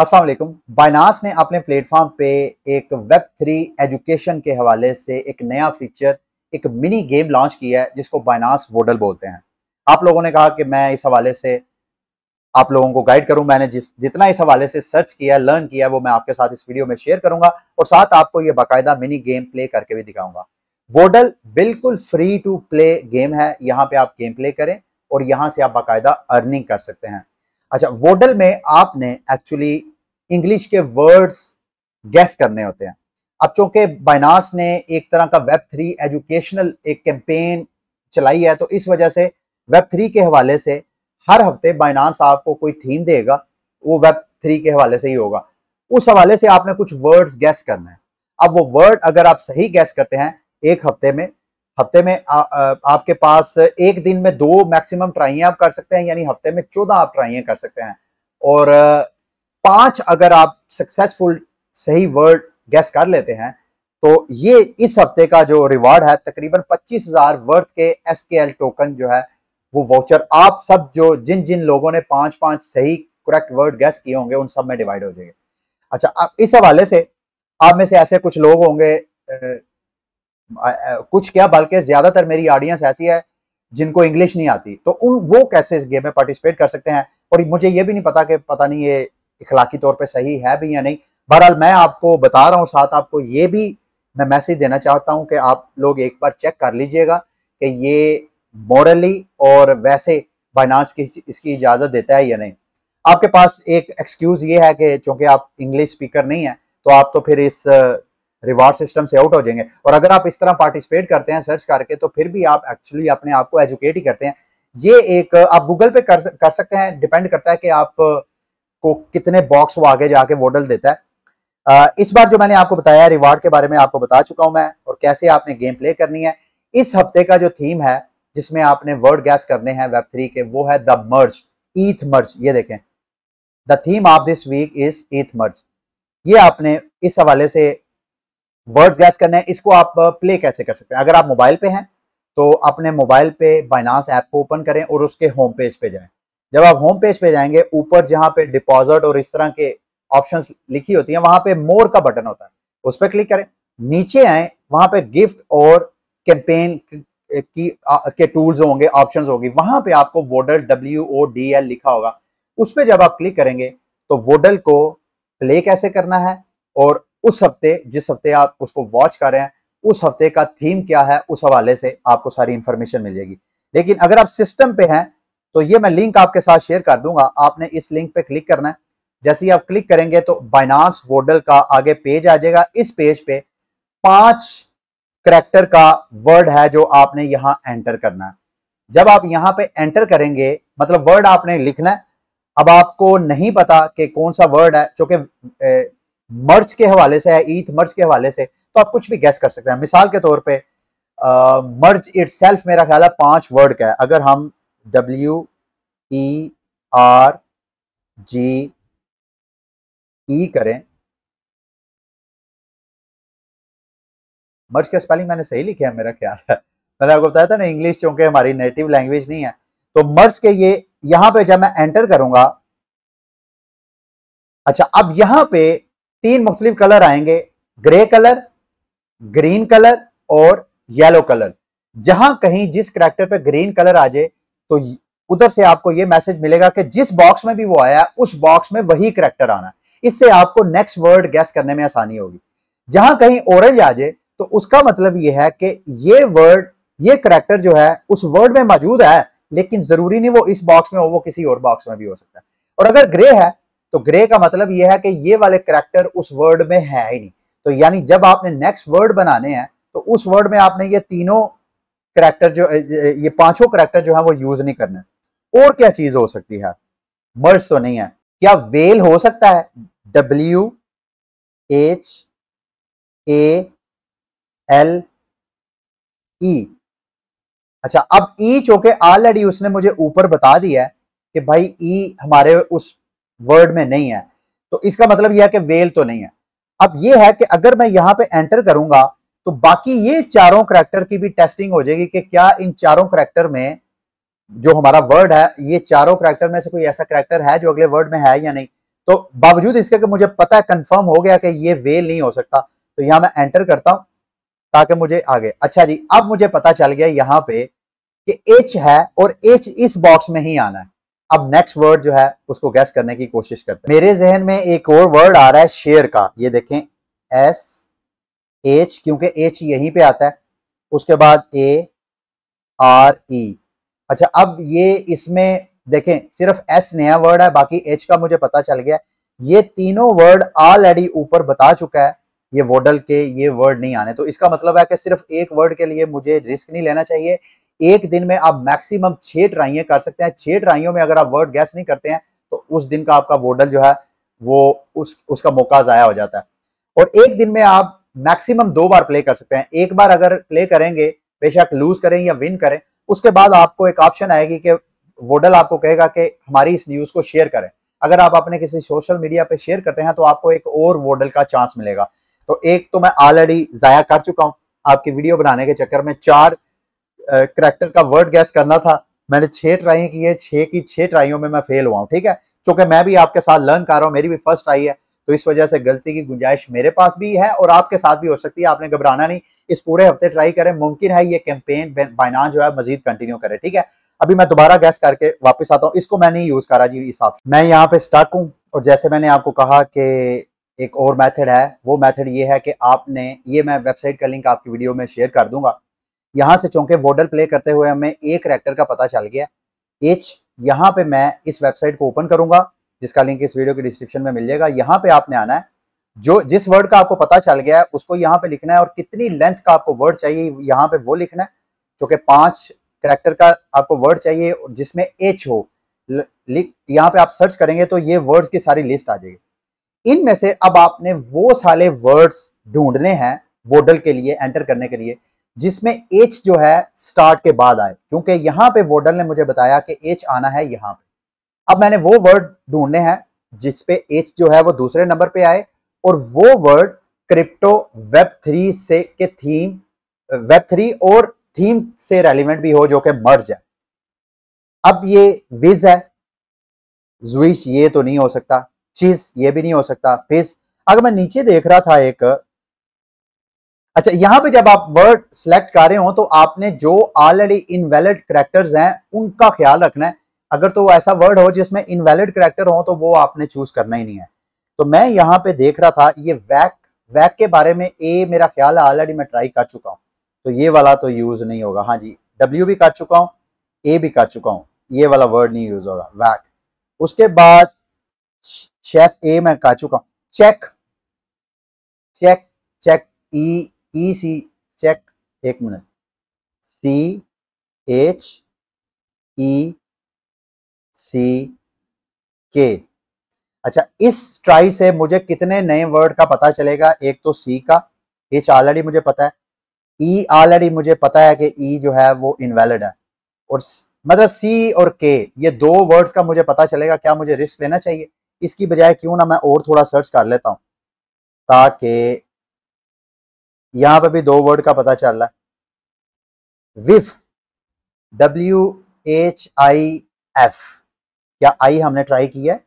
असलम बाइनास ने अपने प्लेटफॉर्म पे एक वेब थ्री एजुकेशन के हवाले से एक नया फीचर एक मिनी गेम लॉन्च किया है जिसको बाइनास वोडल बोलते हैं आप लोगों ने कहा कि मैं इस हवाले से आप लोगों को गाइड करूं मैंने जिस जितना इस हवाले से सर्च किया लर्न किया वो मैं आपके साथ इस वीडियो में शेयर करूंगा और साथ आपको ये बाकायदा मिनी गेम प्ले करके भी दिखाऊंगा वोडल बिल्कुल फ्री टू प्ले गेम है यहाँ पे आप गेम प्ले करें और यहाँ से आप बाकायदा अर्निंग कर सकते हैं अच्छा वोडल में आपने एक्चुअली इंग्लिश के वर्ड्स गैस करने होते हैं अब चूंकि बाइनास ने एक तरह का वेब थ्री एजुकेशनल एक कैंपेन चलाई है तो इस वजह से वेब थ्री के हवाले से हर हफ्ते बाइनास आपको कोई थीम देगा वो वेब थ्री के हवाले से ही होगा उस हवाले से आपने कुछ वर्ड्स गैस करना है अब वो वर्ड अगर आप सही गैस करते हैं एक हफ्ते में हफ्ते में आ, आ, आपके पास एक दिन में दो मैक्सिमम ट्राइयाँ आप कर सकते हैं यानी हफ्ते में चौदह आप ट्राइयाँ कर सकते हैं और पांच अगर आप सक्सेसफुल सही वर्ड गैस कर लेते हैं तो ये इस हफ्ते का जो रिवार्ड है तकरीबन पच्चीस हजार वर्थ के एस के एल टोकन जो है वो वाउचर आप सब जो जिन जिन लोगों ने पांच पांच सही करेक्ट वर्ड गैस किए होंगे उन सब में डिवाइड हो जाएंगे अच्छा अब इस हवाले से आप में से ऐसे कुछ लोग होंगे कुछ क्या बल्कि ज्यादातर मेरी ऑडियंस ऐसी है जिनको इंग्लिश नहीं आती तो उन वो कैसे इस गेम में पार्टिसिपेट कर सकते हैं और मुझे ये भी नहीं पता कि पता नहीं ये इखलाकी तौर पे सही है भी या नहीं बहरहाल मैं आपको बता रहा हूँ साथ आपको ये भी मैं मैसेज देना चाहता हूँ कि आप लोग एक बार चेक कर लीजिएगा कि ये मॉरली और वैसे बाइनास की इसकी इजाज़त देता है या नहीं आपके पास एक एक्सक्यूज़ ये है कि चूंकि आप इंग्लिश स्पीकर नहीं हैं तो आप तो फिर इस रिवार्ड सिस्टम से आउट हो जाएंगे और अगर आप इस तरह पार्टिसिपेट करते हैं सर्च करके तो फिर भी आप एक्चुअली अपने आप को एजुकेट ही करते हैं ये एक आप गूगल पे कर कर सकते हैं डिपेंड करता है कि आप को कितने बॉक्स वो आगे जाके वोडल देता है आ, इस बार जो मैंने आपको बताया रिवार्ड के बारे में आपको बता चुका हूं मैं और कैसे आपने गेम प्ले करनी है इस हफ्ते का जो थीम है जिसमें आपने वर्ड गैस करने हैं वेब थ्री के वो है द मर्ज ईथ मर्ज ये देखें the theme of this week is Eth merge ये आपने इस हवाले से वर्ड्स गैस करने हैं इसको आप प्ले कैसे कर सकते हैं अगर आप मोबाइल पे हैं तो अपने मोबाइल पे बाइनास ऐप को ओपन करें और उसके होम पेज पे जाएं जब आप होम पेज पे जाएंगे ऊपर जहां पे डिपॉजिट और इस तरह के ऑप्शन लिखी होती है वहां पे मोर का बटन होता है उस पर क्लिक करें नीचे आए वहां पे गिफ्ट और कैंपेन की के टूल्स होंगे ऑप्शन होगी वहां पे आपको Wordle W O D L लिखा होगा उस पर जब आप क्लिक करेंगे तो वोडल को प्ले कैसे करना है और उस हफ्ते जिस हफ्ते आप उसको वॉच कर रहे हैं उस हफ्ते का थीम क्या है उस हवाले से आपको सारी इंफॉर्मेशन मिल जाएगी लेकिन अगर आप सिस्टम पे हैं तो ये मैं लिंक आपके साथ शेयर कर दूंगा आपने इस लिंक पे क्लिक करना है जैसे ही आप क्लिक करेंगे तो बाइनास वोडल का आगे पेज आ जाएगा इस पेज पे पांच करेक्टर का वर्ड है जो आपने यहां एंटर करना है जब आप यहां पे एंटर करेंगे मतलब वर्ड आपने लिखना है अब आपको नहीं पता कि कौन सा वर्ड है चूंकि मर्ज के हवाले से है ईथ मर्ज के हवाले से तो आप कुछ भी गैस कर सकते हैं मिसाल के तौर पे मर्ज इट सेल्फ मेरा ख्याल है पांच वर्ड का है अगर हम डब्ल्यू ई आर जी ई करें मर्ज का स्पेलिंग मैंने सही लिखा है मेरा ख्याल है मैंने आपको बताया था ना इंग्लिश चूंकि हमारी नेटिव लैंग्वेज नहीं है तो मर्ज के ये यहां पे जब मैं एंटर करूंगा अच्छा अब यहां पे तीन मुख्तलि कलर आएंगे ग्रे कलर ग्रीन कलर और येलो कलर जहां कहीं जिस करेक्टर पर ग्रीन कलर आ जाए तो उधर से आपको यह मैसेज मिलेगा कि जिस बॉक्स में भी वो आया है उस बॉक्स में वही करेक्टर आना इससे आपको नेक्स्ट वर्ड गैस करने में आसानी होगी जहां कहीं ऑरेंज आ जाए तो उसका मतलब यह है कि ये वर्ड ये करेक्टर जो है उस वर्ड में मौजूद है लेकिन जरूरी नहीं वो इस बॉक्स में हो वो किसी और बॉक्स में भी हो सकता है और अगर ग्रे है तो ग्रे का मतलब यह है कि ये वाले करेक्टर उस वर्ड में है ही नहीं तो यानी जब आपने नेक्स्ट वर्ड बनाने हैं तो उस वर्ड में आपने ये तीनों करेक्टर जो ये पांचों करेक्टर जो है वो यूज नहीं करने और क्या चीज हो सकती है मर्ज तो नहीं है क्या वेल हो सकता है W H A L E अच्छा अब ई e चूंकि ऑलरेडी उसने मुझे ऊपर बता दिया है कि भाई ई e हमारे उस वर्ड में नहीं है तो इसका मतलब यह है कि वेल तो नहीं है अब यह है कि अगर मैं यहां पे एंटर करूंगा तो बाकी ये चारों करेक्टर की भी टेस्टिंग हो जाएगी कि क्या इन चारों करेक्टर में जो हमारा वर्ड है ये चारों करेक्टर में से कोई ऐसा करेक्टर है जो अगले वर्ड में है या नहीं तो बावजूद इसके कि मुझे पता है कंफर्म हो गया कि ये वेल नहीं हो सकता तो यहां मैं एंटर करता हूं ताकि मुझे आगे अच्छा जी अब मुझे पता चल गया यहाँ पे कि एच है और एच इस बॉक्स में ही आना है अब नेक्स्ट वर्ड जो है उसको गैस करने की कोशिश करते हैं मेरे जहन में एक और वर्ड आ रहा है शेयर का ये देखें एस एच क्योंकि एच यहीं पे आता है उसके बाद ए आर ई अच्छा अब ये इसमें देखें सिर्फ एस नया वर्ड है बाकी एच का मुझे पता चल गया ये तीनों वर्ड ऑलरेडी ऊपर बता चुका है ये वोडल के ये वर्ड नहीं आने तो इसका मतलब है कि सिर्फ एक वर्ड के लिए मुझे रिस्क नहीं लेना चाहिए एक दिन में आप मैक्सिमम छह ट्राइयें कर सकते हैं छह ट्राइयों में अगर आप वर्ड गैस नहीं करते हैं तो उस दिन का आपका वोडल जो है वो उस उसका मौका ज़ाया हो जाता है और एक दिन में आप मैक्सिमम दो बार प्ले कर सकते हैं एक बार अगर प्ले करेंगे बेशक लूज करें या विन करें उसके बाद आपको एक ऑप्शन आएगी कि वोडल आपको कहेगा कि हमारी इस न्यूज़ को शेयर करें अगर आप अपने किसी सोशल मीडिया पे शेयर करते हैं तो आपको एक और वोडल का चांस मिलेगा तो एक तो मैं ऑलरेडी ज़ाया कर चुका हूं आपकी वीडियो बनाने के चक्कर में चार करेक्टर का वर्ड गैस करना था मैंने छह ट्राई की है छह की छह ट्राइयों में मैं फेल हुआ हूँ ठीक है क्योंकि मैं भी आपके साथ लर्न कर रहा हूँ मेरी भी फर्स्ट ट्राई है तो इस वजह से गलती की गुंजाइश मेरे पास भी है और आपके साथ भी हो सकती है आपने घबराना नहीं इस पूरे हफ्ते ट्राई करें मुमकिन है ये कैंपेन बाइना जो है मजीद कंटिन्यू करे ठीक है अभी मैं दोबारा गैस करके वापस आता हूँ इसको मैं नहीं यूज करा जी इस ऑप्शन मैं यहाँ पे स्टक हूँ और जैसे मैंने आपको कहा कि एक और मेथड है वो मेथड ये है कि आपने ये मैं वेबसाइट का लिंक आपकी वीडियो में शेयर कर दूंगा यहां से चौंके बॉर्डर प्ले करते हुए हमें एक करेक्टर का पता चल गया एच यहाँ पे मैं इस वेबसाइट को ओपन करूंगा जिसका लिंक इस वीडियो के डिस्क्रिप्शन में मिल जाएगा यहाँ पे आपने आना है जो जिस वर्ड का आपको पता चल गया है उसको यहाँ पे लिखना है और कितनी लेंथ का आपको वर्ड चाहिए यहाँ पे वो लिखना है जो कि पांच करेक्टर का आपको वर्ड चाहिए जिसमें एच हो यहाँ पे आप सर्च करेंगे तो ये वर्ड्स की सारी लिस्ट आ जाएगी इनमें से अब आपने वो सारे वर्ड्स ढूंढने हैं वोडल के लिए एंटर करने के लिए जिसमें एच जो है स्टार्ट के बाद आए क्योंकि यहां पे वोडल ने मुझे बताया कि एच आना है यहां पे अब मैंने वो वर्ड ढूंढने हैं जिसपे एच जो है वो दूसरे नंबर पे आए और वो वर्ड क्रिप्टो वेब थ्री से के थीम वेब थ्री और थीम से रेलिवेंट भी हो जो कि मर्ज है अब ये विज है जुइश ये तो नहीं हो सकता चीज ये भी नहीं हो सकता फिज अगर मैं नीचे देख रहा था एक अच्छा यहां पे जब आप वर्ड सेलेक्ट कर रहे हो तो आपने जो ऑलरेडी इनवैलिड करेक्टर्स हैं उनका ख्याल रखना है अगर तो ऐसा वर्ड हो जिसमें इनवैलिड करेक्टर हो तो वो आपने चूज करना ही नहीं है तो मैं यहां पे देख रहा था ये वैक वैक के बारे में ए मेरा ख्याल है ऑलरेडी मैं ट्राई कर चुका हूँ तो ये वाला तो यूज नहीं होगा हाँ जी डब्ल्यू भी कर चुका हूं ए भी कर चुका हूँ ये वाला वर्ड नहीं यूज होगा वैक उसके बाद शेफ ए मैं कर चुका हूं check check check E E C check एक minute C H E C K अच्छा इस ट्राई से मुझे कितने नए वर्ड का पता चलेगा एक तो सी का एच ऑलरेडी मुझे पता है ई e ऑलरेडी मुझे पता है कि ई e जो है वो इनवैलिड है और मतलब सी और के ये दो वर्ड्स का मुझे पता चलेगा क्या मुझे रिस्क लेना चाहिए इसकी बजाय क्यों ना मैं और थोड़ा सर्च कर लेता हूं ताकि यहां पर भी दो वर्ड का पता चल रहा है whiff W H I F क्या आई हमने ट्राई किया है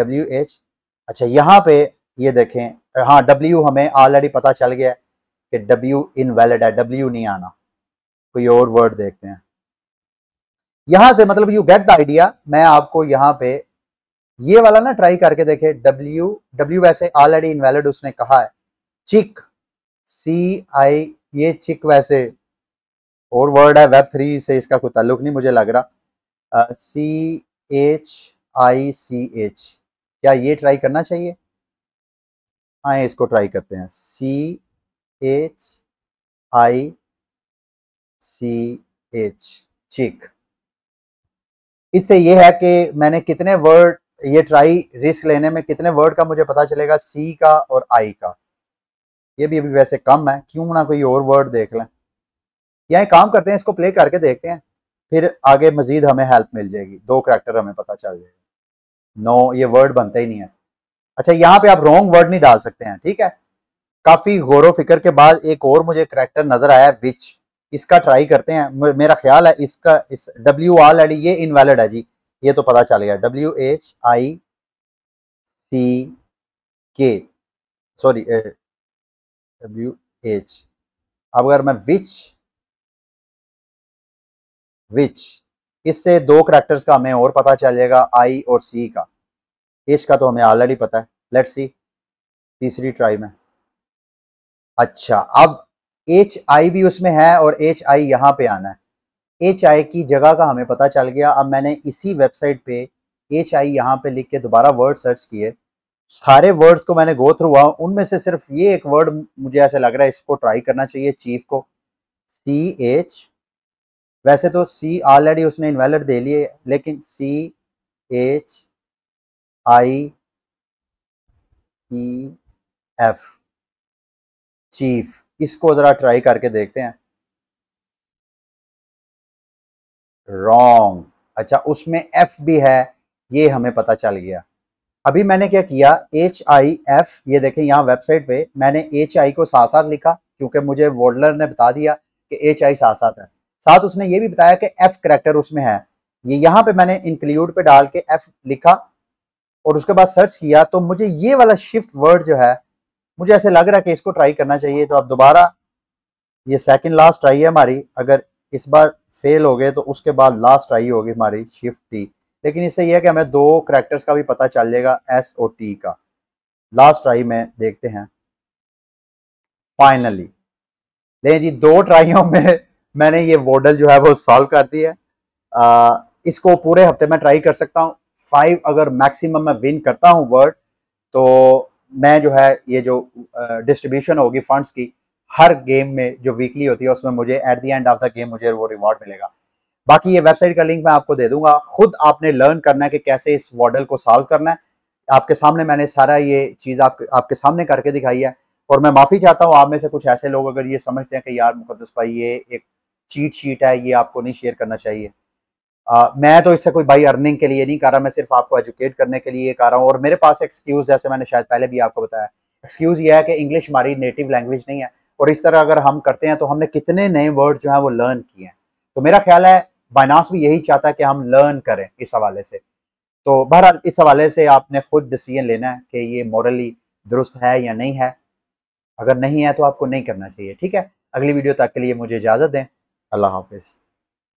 डब्ल्यू एच अच्छा यहां पे ये देखें हाँ डब्ल्यू हमें ऑलरेडी पता चल गया है कि डब्ल्यू इनवैलिड है डब्ल्यू नहीं आना कोई और वर्ड देखते हैं यहां से मतलब यू गेट द आइडिया मैं आपको यहां पे ये वाला ना ट्राई करके देखे डब्ल्यू डब्ल्यू वैसे ऑलरेडी इनवैलिड उसने कहा है चिक सी आई ये चिक वैसे और वर्ड है वेब थ्री से इसका कोई ताल्लुक नहीं मुझे लग रहा सी एच आई सी एच क्या ये ट्राई करना चाहिए आए हाँ, इसको ट्राई करते हैं सी एच आई सी एच चिक इससे ये है कि मैंने कितने वर्ड ये ट्राई रिस्क लेने में कितने वर्ड का मुझे पता चलेगा सी का और आई का ये भी अभी वैसे कम है क्यों ना कोई और वर्ड देख लें यहाँ काम करते हैं इसको प्ले करके देखते हैं फिर आगे मजीद हमें हेल्प मिल जाएगी दो करेक्टर हमें पता चल जाएगा नो ये वर्ड बनता ही नहीं है अच्छा यहाँ पे आप रॉन्ग वर्ड नहीं डाल सकते हैं ठीक है काफ़ी गौर फिक्र के बाद एक और मुझे करेक्टर नज़र आया विच इसका ट्राई करते हैं मेरा ख्याल है इसका इस डब्ल्यू ऑलरेडी ये इनवैलिड है जी ये तो पता चल गया डब्ल्यू एच आई सी के सॉरी डब्ल्यू एच अब अगर मैं विच विच इससे दो करेक्टर्स का हमें और पता चलेगा आई और सी का एच का तो हमें ऑलरेडी पता है लेट सी तीसरी ट्राई में अच्छा अब एच आई भी उसमें है और एच आई यहां पे आना है एच आई की जगह का हमें पता चल गया अब मैंने इसी वेबसाइट पे एच आई यहाँ पे लिख के दोबारा वर्ड सर्च किए सारे वर्ड्स को मैंने गो थ्रू हुआ उनमें से सिर्फ ये एक वर्ड मुझे ऐसा लग रहा है इसको ट्राई करना चाहिए चीफ को सी एच वैसे तो सी ऑलरेडी उसने इन्वेलड दे लिए लेकिन C H I E F chief इसको ज़रा ट्राई करके देखते हैं रॉन्ग अच्छा उसमें एफ भी है ये हमें पता चल गया अभी मैंने क्या किया एच आई एफ ये देखें यहाँ वेबसाइट पे मैंने एच आई को साथ साथ लिखा क्योंकि मुझे वोडलर ने बता दिया कि एच आई साथ साथ है साथ उसने ये भी बताया कि एफ करेक्टर उसमें है ये यहाँ पे मैंने इंक्लूड पे डाल के एफ लिखा और उसके बाद सर्च किया तो मुझे ये वाला शिफ्ट वर्ड जो है मुझे ऐसे लग रहा है कि इसको ट्राई करना चाहिए तो आप दोबारा ये सेकेंड लास्ट ट्राई है हमारी अगर इस बार फेल हो गए तो उसके बाद लास्ट ट्राई होगी हमारी शिफ्ट टी लेकिन इससे यह है कि हमें दो करेक्टर्स का भी पता चल जाएगा एस ओ टी का लास्ट ट्राई में देखते हैं फाइनली लेकिन जी दो ट्राइयों में मैंने ये मॉडल जो है वो सॉल्व कर दी है आ, इसको पूरे हफ्ते में ट्राई कर सकता हूँ फाइव अगर मैक्सिमम मैं विन करता हूँ वर्ड तो मैं जो है ये जो डिस्ट्रीब्यूशन होगी फंड्स की हर गेम में जो वीकली होती है उसमें मुझे at the end of the game मुझे वो रिवॉर्ड मिलेगा बाकी ये वेबसाइट का लिंक मैं आपको दे दूंगा खुद आपने लर्न करना है कि कैसे इस मॉडल को सॉल्व करना है आपके सामने मैंने सारा ये चीज़ आप, आपके सामने करके दिखाई है और मैं माफ़ी चाहता हूँ आप में से कुछ ऐसे लोग अगर ये समझते हैं कि यार मुकदस भाई ये एक चीट शीट है ये आपको नहीं शेयर करना चाहिए आ, मैं तो इससे कोई भाई अर्निंग के लिए नहीं कर रहा मैं सिर्फ आपको एजुकेट करने के लिए कर रहा हूँ और मेरे पास एक्सक्यूज़ जैसे मैंने शायद पहले भी आपको बताया एक्सक्यूज़ ये है कि इंग्लिश हमारी नेटिव लैंग्वेज नहीं है और इस तरह अगर हम करते हैं तो हमने कितने नए वर्ड जो है वो लर्न किए हैं तो मेरा ख्याल है बाइनास भी यही चाहता है कि हम लर्न करें इस हवाले से तो बहरहाल इस हवाले से आपने खुद डिसीजन लेना है कि ये मॉरली दुरुस्त है या नहीं है अगर नहीं है तो आपको नहीं करना चाहिए ठीक है अगली वीडियो तक के लिए मुझे इजाज़त दें अल्लाह हाफिज़